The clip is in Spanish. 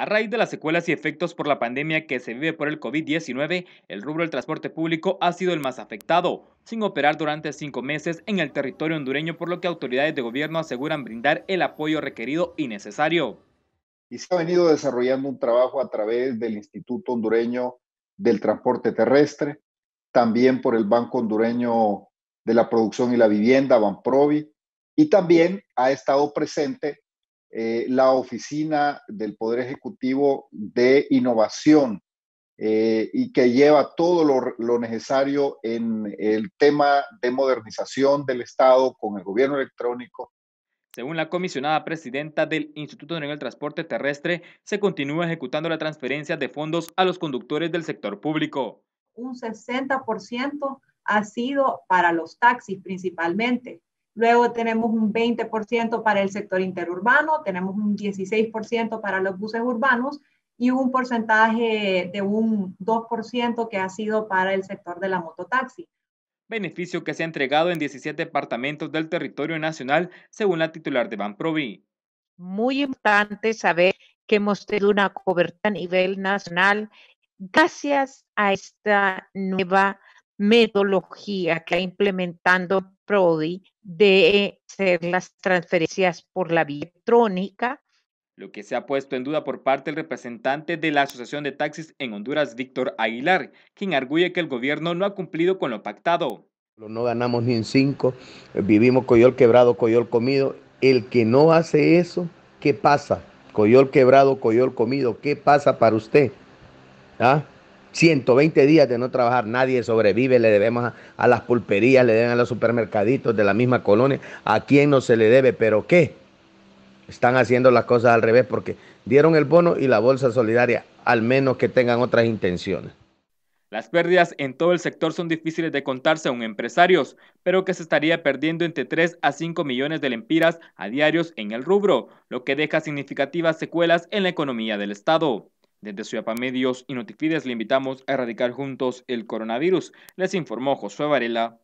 A raíz de las secuelas y efectos por la pandemia que se vive por el COVID-19, el rubro del transporte público ha sido el más afectado, sin operar durante cinco meses en el territorio hondureño, por lo que autoridades de gobierno aseguran brindar el apoyo requerido y necesario. Y se ha venido desarrollando un trabajo a través del Instituto Hondureño del Transporte Terrestre, también por el Banco Hondureño de la Producción y la Vivienda, Banprovi, y también ha estado presente eh, la Oficina del Poder Ejecutivo de Innovación eh, y que lleva todo lo, necesario en el tema de modernización del Estado con el gobierno electrónico. Según la comisionada presidenta del Instituto de Nivel Transporte Terrestre, se continúa ejecutando la transferencia de fondos a los conductores del sector público. Un 60% ha sido para los taxis principalmente. Luego tenemos un 20% para el sector interurbano, tenemos un 16% para los buses urbanos y un porcentaje de un 2% que ha sido para el sector de la mototaxi. Beneficio que se ha entregado en 17 departamentos del territorio nacional, según la titular de Banprovi. Muy importante saber que hemos tenido una cobertura a nivel nacional gracias a esta nueva metodología que ha implementando PRODI de eh, hacer las transferencias por la vía electrónica. Lo que se ha puesto en duda por parte del representante de la Asociación de Taxis en Honduras, Víctor Aguilar, quien arguye que el gobierno no ha cumplido con lo pactado. No ganamos ni en cinco, vivimos coyol quebrado, coyol comido. El que no hace eso, ¿qué pasa? Coyol quebrado, coyol comido, ¿qué pasa para usted? ¿Ah? 120 días de no trabajar, nadie sobrevive, le debemos a, las pulperías, le deben a los supermercaditos de la misma colonia, a quién no se le debe, pero ¿qué? Están haciendo las cosas al revés porque dieron el bono y la bolsa solidaria, al menos que tengan otras intenciones. Las pérdidas en todo el sector son difíciles de contarse un empresarios, pero que se estaría perdiendo entre 3 a 5 millones de lempiras a diarios en el rubro, lo que deja significativas secuelas en la economía del Estado. Desde Ciudad Medios y Notifides le invitamos a erradicar juntos el coronavirus, les informó Josué Varela.